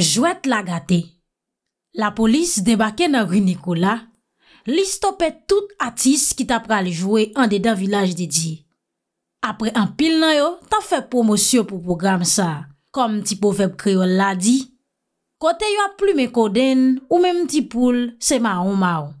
Jwet la gate. La polis debake nan ru Nikola. Li stopet tout atis ki tap pral jwe an de dan vilaj de di. Apre an pil nan yo, ta fe promosyo pou program sa. Kom ti po feb kreol la di. Kote yo a plume koden ou me mti poule, se ma ou ma ou.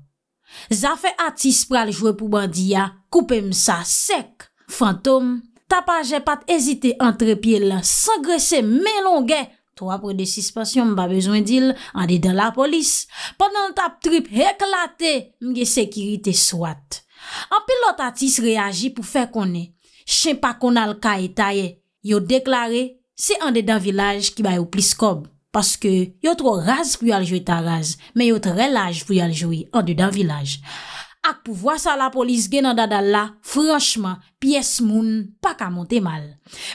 Za fe atis pral jwe pou bandiya, koupe msa sek. Fantom, ta pa jepat ezite antre piye la, san gresse men longey. wapre de sispasyon mba bezwen dil, ande dan la polis. Pendan tap trip, heklate, mge sekirite swat. An pilot atis reagi pou fe konen. Chen pa kon al ka etaye, yo deklare, se ande dan vilaj ki bay ou plis kob, paske yo tro raz pou yal jowe ta raz, men yo tre laj pou yal jowe ande dan vilaj. Ak pou vwa sa la polis gen nan dadal la, franchman, piyes moun, pak a monte mal.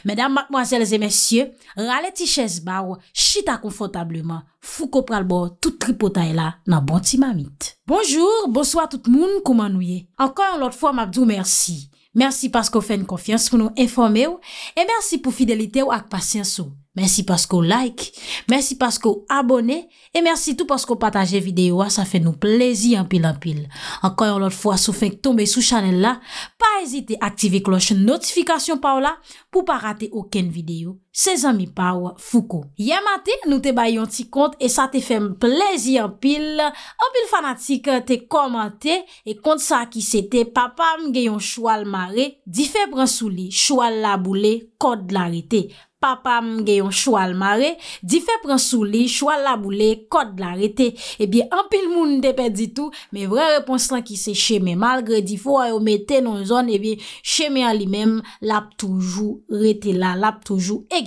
Medan, makmwazelze, mesye, rale ti ches ba ou, chita konfotableman, fou ko pral bo tout tripotay la nan bon ti mamit. Bonjour, bonsoi tout moun, koumanouye. Ankan yon lot fwa, mabdou, mersi. Mersi paskou fè n konfians pou nou informe ou, e mersi pou fidelite ou ak pasyans ou. Mersi paskou like, mersi paskou abone, e mersi tout paskou pataje videyo a, sa fe nou plezi anpil anpil. Ankoy anlot fwa sou feng tombe sou chanel la, pa ezite aktive kloche notifikasyon pa ou la, pou pa rate oken videyo. Sezami Pawa Foukou. Yemate, nou te bayon ti kont e sa te fem plezi anpil. Anpil fanatik te komante e kont sa ki se te papam geyon chou al mare di fe bransou li chou al labou le kod la rete. Papam geyon chou al mare di fe bransou li chou al labou le kod la rete. Ebi eh anpil moun depe di tou me vre repons lan ki se cheme malgre di fo a yo mete non zon ebi eh cheme a li mem lab toujou rete la lab toujou e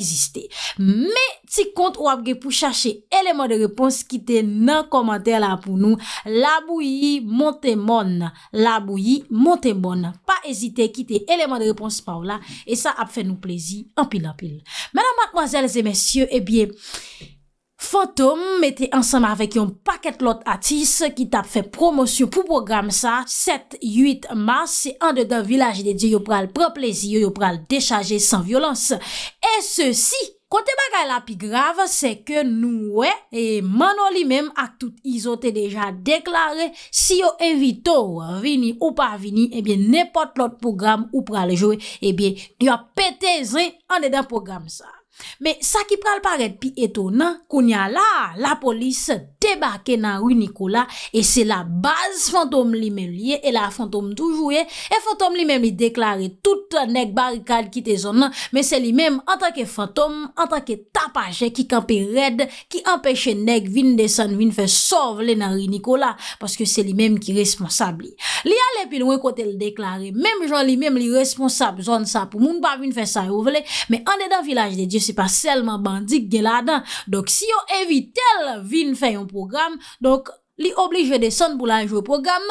Mè ti kont ou ap ge pou chache eleman de repons kite nan komantè la pou nou, la bou yi monte moun, la bou yi monte moun, pa ezite kite eleman de repons pa ou la, e sa ap fè nou plezi, apil apil. Mè nan matmazèles et mèsyè, e bie... Fantom mette ansama avek yon paket lot atis ki tap fe promosyon pou program sa 7-8 mars se an de dan vilaje de diyo yo pral preplezi, yo yo pral dechaje san violans. E se si, kote bagay la pi grav se ke noue e mano li mem ak tout izote deja deklare si yo evito vini ou pa vini ebyen eh nepot lot program ou pral joe ebyen eh yon peteze an de dan program sa. Me sa ki pral paret pi etonan Koun ya la, la polis Tebake nan Rui Nikola E se la baz fantom li men liye E la fantom toujouye E fantom li men li deklare tout nek barikade Ki te zonan, me se li men Antake fantom, antake tapaje Ki kampe red, ki ampeche Nek vin desan, vin fe sovle Nan Rui Nikola, paske se li men Ki responsabli Li ale pi noue kote le deklare Mem jan li men li responsab Zon sa pou moun pa vin fe sovle Me ane dan vilaj de dios se pa selman bandik gen la dan. Dok, si yo evi tel vin fè yon program, donk, li oblige de son pou la yon program.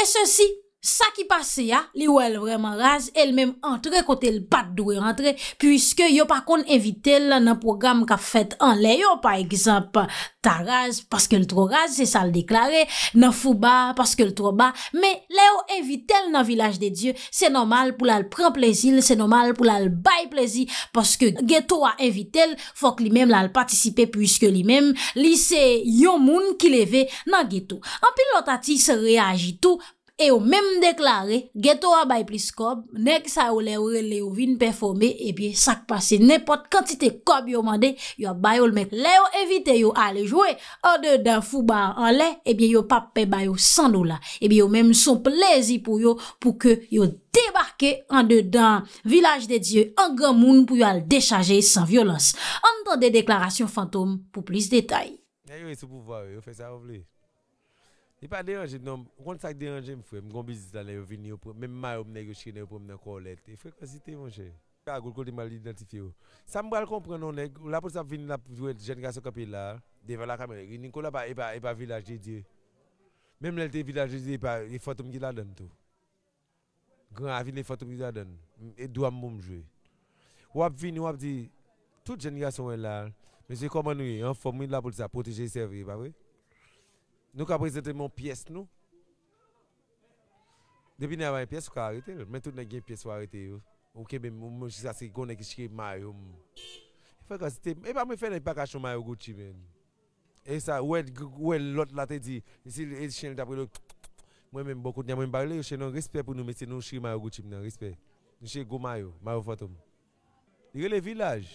E se si... Sa ki pase ya, li ou el vreman raze, el mem entre kote el pat doure entre, pwiske yo pa kon evite l nan program ka fet an leyo, pa eksemp, ta raze, paske l tro raze, se sa l deklare, nan fou ba, paske l tro ba, me leyo evite l nan Vilaj de Diyo, se normal pou l al pren plezil, se normal pou l al bay plezi, paske geto a evite l, fok li mem l al patisipe, pwiske li mem li se yon moun ki leve nan geto. An pil lotati se reagi tou, E yo mèm deklare, geto a bay plis kob, nek sa yo le ou re le ou vin performe, e bie sak pase nepot kantite kob yo mande, yo bay ou le mek le ou evite yo ale jwe. An de dan fuban an le, e bie yo pap pe bay yo san dola, e bie yo mèm son plezi pou yo pou ke yo debarke an de dan vilaj de diyo an gamoun pou yo al dechaje san violans. An de dan de deklarasyon fantom pou plis detay. Ya yo eti pou vwe, yo fè sa vwe. E pa deranje nou, kon sa deranje mwen fwe, mwen kon bizis la le yo vini yo pou, men mma yo mnen yo chine yo pou mnen kon lete, fwe kwa si te mwen che. A goul kote mal identifi yo. Sa mbra l kompren nou nek, ou la pou sa vini la pou dwe jen gaso kapi la, devan la kamen, nin kou la pa e pa e vilaje diye. Men mwen elte vilaje diye, e pa e fotoum gila den tou. Gran avini e fotoum gila den, e dwa moun jwe. Wap vini, wap di, tout jen gaso wè la, mwen se koman wè, an fwa mwen la pou sa poteje seve, wap wè. Nou ka prezente moun piyes nou. Depi nen yavay piyes, pou ka arete. Men tout nen gen piyes warete yo. Ou kemen moun moun shirasi gounen ki shirimay oum. Fwa kwa si te, epa mwen fènen pakasyon mayo goutchi men. E sa, wè lot la te di, mwen men mbokout, mwen mbarele yo, mwen chenon risper pou nou, mwen chenon shirimay oum goutchi men, risper. Mwen chenon gou mayo, mayo fatoum. Yre le vilaj,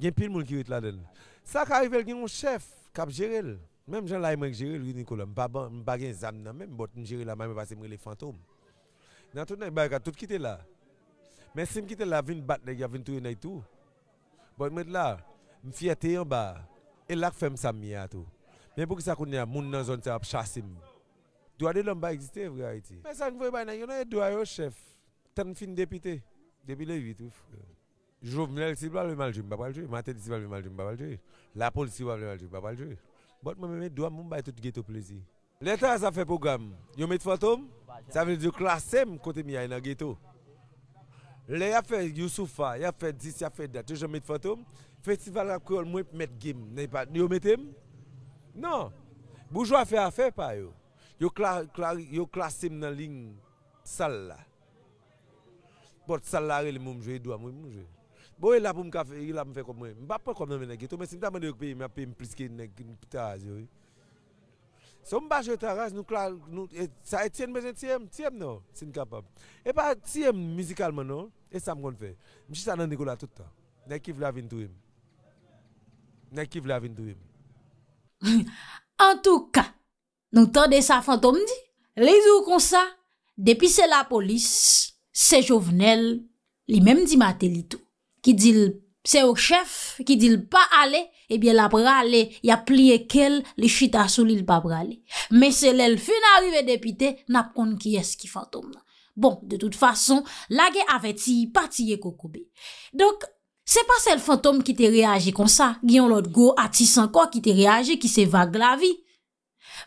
gen pil moun ki wite la den. Sa ka arrive l gen yon chef, kap jerel. Mèm jan la yon mèk jiril yon yon kolon, m bagan, m bagan yon zan nan mèm bot m jiril la mèm yon vase mre le fantom. Nan tout nan yon e bagan, tout ki te la. Mèm si m ki te la vin batne, yon vin tou yon nèy tou. Boy mèd la, m fye te yon ba, elak fem sa m miya tou. Mèm pou ki sa koun yon, moun nan zon te ap chasim. Dwa de yon ba existe vre a iti. Mèm sa m vwe bay nan yon a yon e dwa yo chef, ten fin depite, depite yon vitouf. Jou m lèl si blal wè maljoum, ba paljoum. M a te di si Bon, moi-même, je dois me faire tout ghetto plaisir. L'État, ça fait programme. Yo met fantôme, ça veut dire classer côté mi dans le ghetto. a fait Youssoufa, il a fait 10, il a fait date, toujours met fantôme. Festival à Creole, moi, mettre game. Ils mettent Non. Bourgeois fait affaire yo. eux. Ils classé dans ligne sale là. Bon, sale là, il m'ont joué, ils doivent m'ont jouer. Bo e la pou m kafe, e la pou m fe komwen. M pa pou komwen men e gitou, men sin ta men yo kpe yon men api yon pliske yon nek, yon pita azi yo. Son m bache yon taraj, nou kla, nou, e, sa etyen men etyen, etyen nou, sin kapab. E pa etyen mizikalman nou, e sa m kon fe. M chi sa nan nigo la touta, nek ki vla vintou yon. Nek ki vla vintou yon. En tou ka, nou tande sa fantom di, le zou kon sa, depi se la polis, se jovenel, li menm di mate li tou. Ki dil se ou chef, ki dil pa ale, ebyen la pra ale, ya pliye kel, li chita sou li pa pra ale. Men se lel fin arrive depite, nap kon ki eski fantom nan. Bon, de tout fason, lage ave ti pati ye kokobe. Donk, se pa sel fantom ki te reaje kon sa, gyan lot go ati sanko ki te reaje, ki se vag la vi.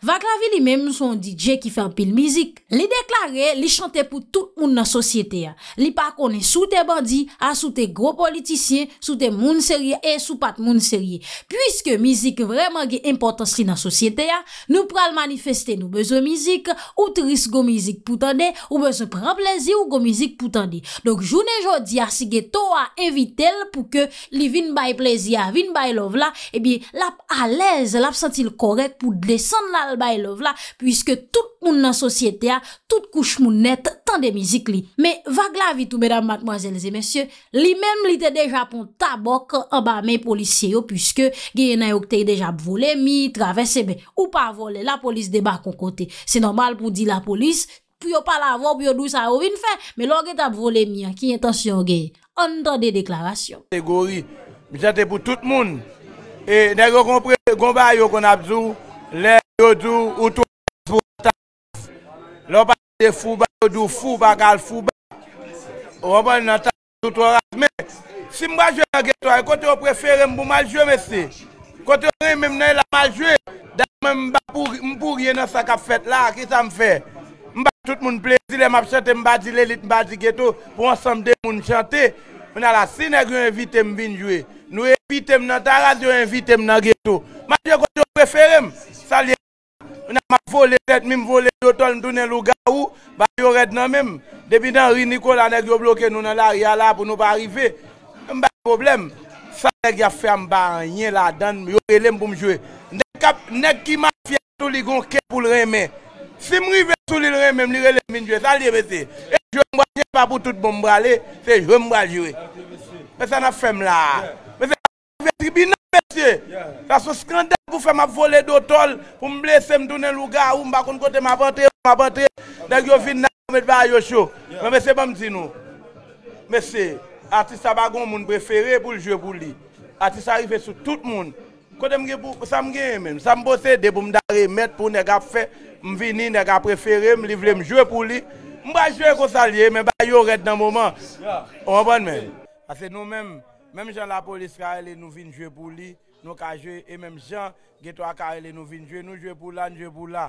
Vak lavi li menm sou an DJ ki fè an pil mizik Li deklare, li chante pou tout moun nan sosyete ya Li pa konen sou te bandi, a sou te gro politisye Sou te moun serye e sou pat moun serye Puiske mizik vreman ge importansri nan sosyete ya Nou pral manifeste nou bezon mizik Ou tris go mizik pou tande Ou bezon pran plezi ou go mizik pou tande Donk jounen jodi a si ge to a evitel Pou ke li vin bay plezi a, vin bay lov la Ebi lap alez, lap sentil korek pou desan nan albay lov la, pwiske tout moun nan sosyete a, tout kouch moun net, tan de mizik li. Me, vag la vitou, mèdam, matmoazèlze, mèsyè, li mèm li te deja pon tabok an ba mèy polisyè yo, pwiske geye nan yo ktey deja pou volè mi, travesse be, ou pa volè, la polis deba kon kote. Se normal pou di la polis, pou yo pa la vò, pou yo dou sa ovin fè, me lò ge te volè mi, an ki yon tensyon geye, an dan de deklarasyon. Gori, mi chate pou tout moun, e, ne Lè yò dò ou tò rase pou an taf, lò pa de fù ba yò dò fù ba kal fù ba, ou an pa yò nan taf ou tò rase. Mè, si mwa jò nan gètò, e kote wè preferè mbou mal jò mè se, kote wè mè mè mè la mal jò, dan mè mba pou yè nan sakap fèt la, ki sa m fè? Mba tout moun plezi, lè mba chante, mba di lè lit, mba di gètò, pou ansamde moun chante, mè nala, si nè gyon evite mbin jò, nou evite mnan ta rase, yon evite mnan gètò. Preferèm, sa lièm, nan ma folè zèt mim folè yotol mtounè loup garou, ba yon rèt nan mèm. Depi nan ri Nikola nèk yo blokè nou nan la ria la pou nou pa arrivé. Mbèk problem, sa lèk ya fèm ba rènyè la dan, yon relèm pou mjouè. Nèk ki ma fèm tout li gon kè pou lèmè. Si mri vè tout li lèmè, mni relèm mnjouè, sa lièm mè sè. E jwè mwa jèm pa pou tout mbom bralè, se jwè mwa jwè. Pè e, sa nan fèm la. Ase skandal pou fè ma vole do tol Pou m blese m dounen luga Ou m bakoun kote m apatre M apatre Dèk yo vin nan Mèd ba yo chou Mèmè se bèm zinou Mèmè se Artist abagon moun preferè pou ljwe pou li Artist arrive sou tout moun Kote m ge pou Sam ge men Sam bose de pou m dare met Pou m nega fè M vini nega preferè M livle m jwe pou li M bè jwe kousalye Mèmè bè yo red nan mouman Oman mèmè Ase nou men Mèm jan la polis ka ele Nou vin jwe pou li Nou ka jwe, e menm jan, ge to akarele nou vin jwe, nou jwe pou la, nou jwe pou la,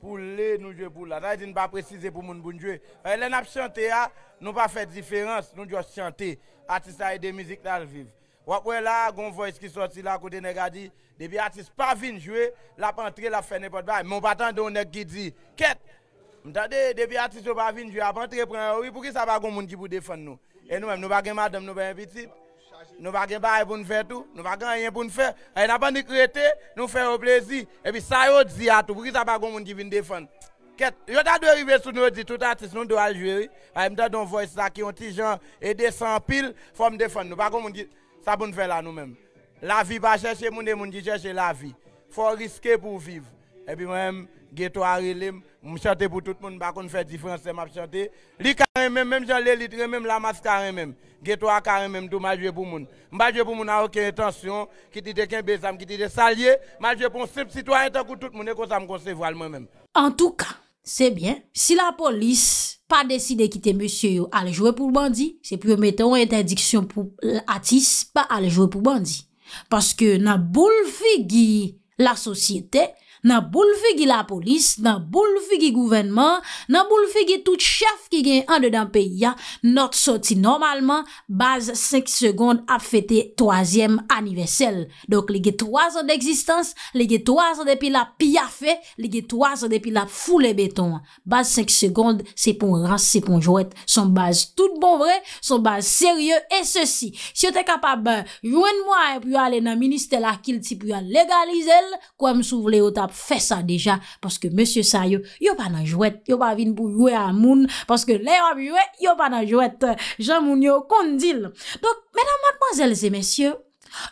pou le, nou jwe pou la. Ta e din ba prezize pou moun bun jwe. E le nap chante ya, nou pa fe diferans, nou jwa chante, atis a e de mizik la alviv. Wapwe la, gon voice ki soti la kote nega di, debi atis pa vin jwe, la pa entre la fe nepot baye. Mon patan donek ki di, ket, mtade, debi atis yo pa vin jwe, ap entre prena, oui pou ki sa ba gon moun jibou defan nou. E nou menm, nou ba gemadam, nou baye biti. Nou bagen ba a yon bon fè tou, nou bagen a yon bon fè, a yon apan ni kretè, nou fè yon plezi, ebi sa yon zi atou, pou ki sa bagon moun di vin defan. Ket, yon da dwe rive sou nou zi touta atis, nou do aljoueri, a yon da don voys la ki yon ti jan ede san pil, fòm defan, nou bagon moun di sa bon fè la nou mèm. La vi ba chèche moun e moun di chèche la vi, fò riske pou viv, ebi mèm geto a rilem. M chante pou tout moun, bakoun fè difrense m ap chante. Li karen mèm, mèm jan lè litre mèm, la mas karen mèm. Gè to a karen mèm, tou ma jwe pou moun. Ma jwe pou moun a okè intansyon, ki ti de kèm bezam, ki ti de salye, ma jwe pou moun sip, si to a intansyon pou tout moun, e kon sa m konsevo al mèm. En tout ka, se bien, si la polis pa deside kite monsye yo, ale jwe pou bandi, se pwè metan ou interdiksyon pou atis, pa ale jwe pou bandi. Paske nan boul figi la sosyete, nan boulefe ge la polis, nan boulefe ge gouvenman, nan boulefe ge tout chaf ki gen an de dan peyi ya not soti normalman baz 5 segonde ap fete 3e anivesel donk le ge 3 an de eksistans le ge 3 an de pi la pi afe le ge 3 an de pi la foule beton baz 5 segonde se pon rase se pon jowet, son baz tout bon vre son baz seryeu e se si se yo te kapab jwen mwa e pyo ale nan minister la kil ti pyo legalize el, kwa m sou vle yo ta Fè sa deja, paske monsye sa yo, yo pa nan jwet, yo pa vin pou jwet a moun, paske le yo ap jwet, yo pa nan jwet, jan moun yo kondil. Dok, menan madmozèl zè monsye,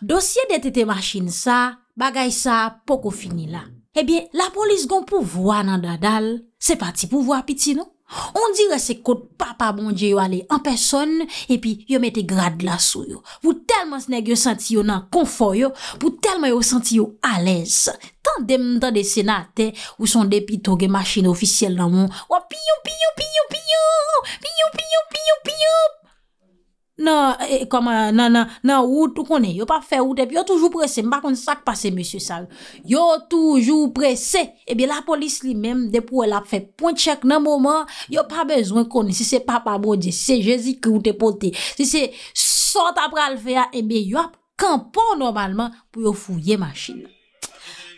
dosye dete te machin sa, bagay sa, poko fini la. Ebyen, eh la polis gon pou vwa nan dadal, se pati pou vwa piti nou. On dire se kote papa bonje yo ale en peson E pi yo mette grad la sou yo Vou telman snek yo senti yo nan konfor yo Vou telman yo senti yo alez Tan dem dan de senate Ou son depi toge maschine ofisyel nan moun Wapiyo, piyo, piyo, piyo Piyo, piyo, piyo, piyo Eh, eh, nan wout ou konen, yo pa fe wout ep, yo toujou prese, mba kon sak pase, M. Sal, yo toujou prese, ebe la polis li men, depo la fe ponchek nan mouman, yo pa bezwen konen, se se papa bode, se jezi kri wout e pote, se se sot apra alfea, ebe yo ap kampon normalman, pou yo fouye machin.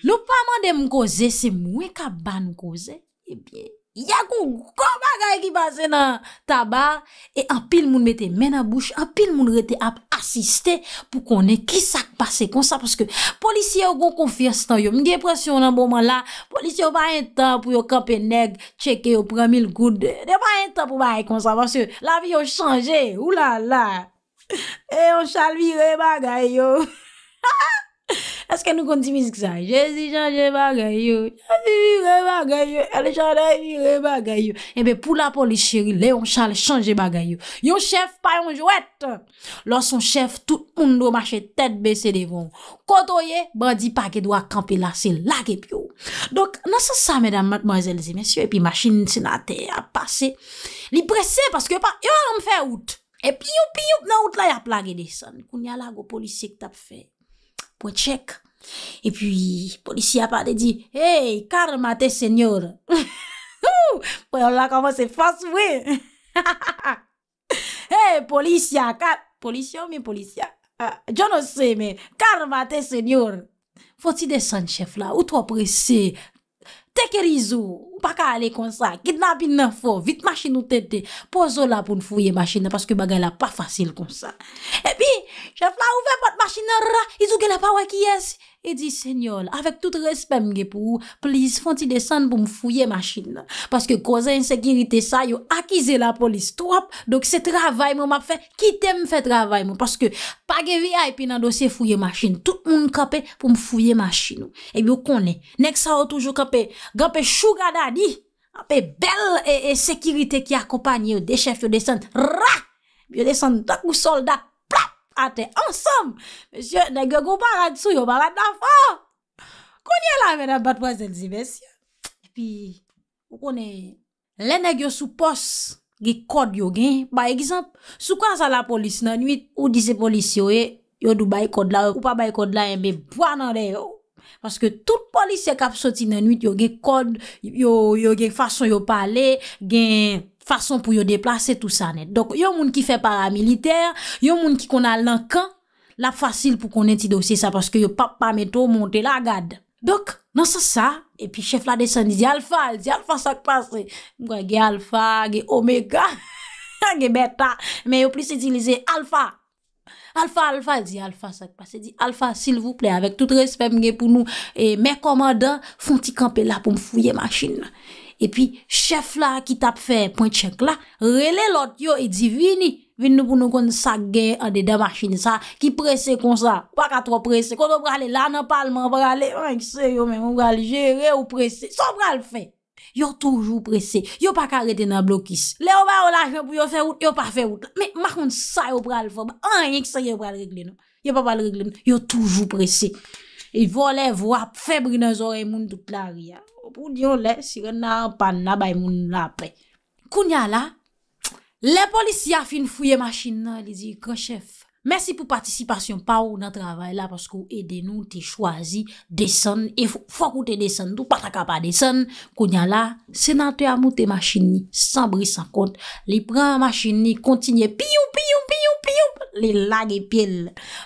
Lo pa man de mgoze, se mwen ka ban mgoze, ebe, Ya kou kou bagay ki pase nan tabar E apil moun mette men a bouch Apil moun rete ap asiste Pou konen ki sak pase konsa Paske polisye yo kon konfiyas tan yo Mge presyon nan bonman la Polisye yo bayen tan pou yo kampen neg Cheke yo pramil goud De bayen tan pou baye konsa Basye la vi yo chanje Ou la la E yo chalvire bagay yo Haha Eske nou kontivise ki sa? Jezi chanje bagayou. Jezi chanje bagayou. El chanje bagayou. Ebe eh pou la poli cheri, Leon Charles chanje bagayou. Yon chef pa yon jouette. Lors yon chef, tout moun do mache tete bese devon. Koto ye, bandi pa ke dwa kampe la se lage pyo. Donk, nan sa sa, medan mademoiselle, zi mensyo, epi machine sinate ap pase. Li prese, paske pa, yon an mfe out. Epi yon pi yon, nan out la yap lage de san. Koun ya lago polisik tap fe. Pwen chek. E pwi, polisi apade di, hey, karma te, senyor. Pwen la koman se fos, wè. Hey, polisi akat. Polisi ou mi, polisi akat. Ah, jo nou se, men. Karma te, senyor. Foti de sanchef la, ou to apresi. Teke rizou, pa ka ale konsa, gidna bin nan fo, vit mashin nou tete, pozo la pou m fouye mashina, paske bagay la pa fasil konsa. Epi, eh chef la ouve pot mashina, rra, izou gen la pa wak yes, e di, senyol, avek tout respem ge pou, plis, fonti desan pou m fouye mashina. Paske koza insegirité sa, yo akize la polis, tou ap, dok se travay mou ma fe, kite m fe travay mou, paske page VIP nan dosye fouye mashin, tout moun kape pou m fouye mashin nou. Epi, eh yo kone, nek sa ou toujou kape, Gan pe chou gana di, gan pe bel e, e sekirite ki akopany yo, dechef yo desan, ra! Yo desan tak ou soldat, plak! Ate, ansam! Mese yo, negyo go barad sou, yo barad nan fa! Konye la mena batwa zelzi bes yo? E pi, wakone, le negyo sou pos, ge kod yo gen, ba egzamp, sou kwa sa la polis nan nwit, ou dise polis yo e, yo do bayi kod la, ou pa bayi kod la, ou pa bayi kod la, Paske tout polisye kap soti nan 8 yo gen kod, yo gen fason yo pale, gen fason pou yo deplase tout sa net Donk yo moun ki fe paramiliter, yo moun ki konan lankan, la fasil pou konen ti dosye sa Paske yo pa pameto monte la gade Donk nan sa sa, epi chef la desen di alfa, alfa sa kpase Mwen gen alfa, gen omega, gen beta, men yo plis etilize alfa Alfa, alfa, alfa, alfa, alfa, s'il vous plè, avèk tout respèm gen pou nou, mè koman dan, foun ti kampè la pou m fuyè machine la. Et pi, chef la ki tap fè, point check la, relè lot yo, et di vi ni, vi nou pou nou kon sak gen an de dan machine sa. Ki presè kon sa, pa ka tro presè, konou pralè lanan palman, pralè, an, kise yo, men, m pralè, je re ou presè, so pralè fè. Yo toujou presè. Yo pa karetè nan blokis. Le ou pa ou lajè pou yo fè wout, yo pa fè wout. Me, makon sa yo pral fòm. An yè ki sa yo pral regle nou. Yo pa pral regle nou. Yo toujou presè. E vo le vwap, febri nan zore moun dout la riyan. Ou diyon le, si gen nan apan nan bay moun nan apè. Koun ya la, le polis ya fin fuyè masjin nan, li di, kòchef. Mersi pou patisipasyon pa ou nan travay la Paske ou ede nou te chwazi Desen E fok ou te desen Tou patakapa desen Konya la Senan te amoute masin ni San bris an kont Li pran masin ni Kontinye Piyou piyou piyou piyou Li lage piel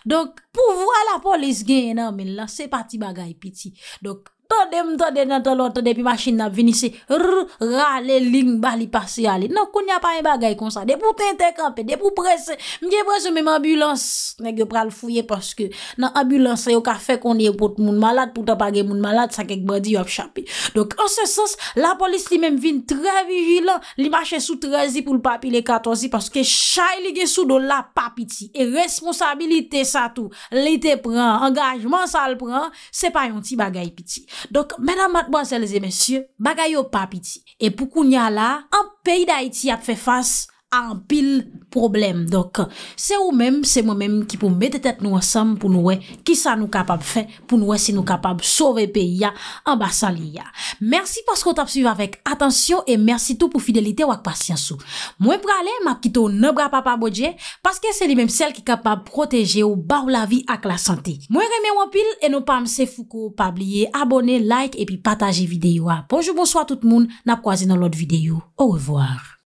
Dok Pou vwa la polis gen enan men la Se pati bagay piti Dok Mwen gen mwen tan den nan tan lontan Depi masjin nan vini se Rrrr Rale ling ba li pase yale Nan kon nyan pa yon bagay kon sa De pou te interkampen De pou prese Mwen gen prese men mwen ambulans Mwen gen pral fuyen Paske nan ambulans Se yo ka fe kon di yon pot moun malat Poutan pa gen moun malat San kek badi yon ap chapi Donk an se sens La polis li men vin tre vijilan Li mache sou trezi pou l papi Le katozi Paske chay li gen sou do la papi ti E responsabilite sa tou Li te pran Engagement sa l pran Se pa yon ti bagay pi ti Donk menan matboan selize mensyou, bagay yo pap iti. E pou kou nya la, an peyi da iti ap fe fans. an pil problem. Dok, se ou men, se mwen men ki pou mette tet nou ansem pou nou we ki sa nou kapab fe, pou nou we si nou kapab sove pe ya, an basan li ya. Mersi paskou tap suiv avèk. Atensyon, e mersi tout pou fidelite wak pasyansou. Mwen prale, mapkito nou bra pa pa bodje, paske se li men sel ki kapab proteje ou ba ou la vi ak la sante. Mwen reme wapil, e nou pamse foukou, pabliye, abone, like, epi pataje videyo. Ponjou, bonsoi tout moun, napkwazi nan lot videyo. Ou revoar.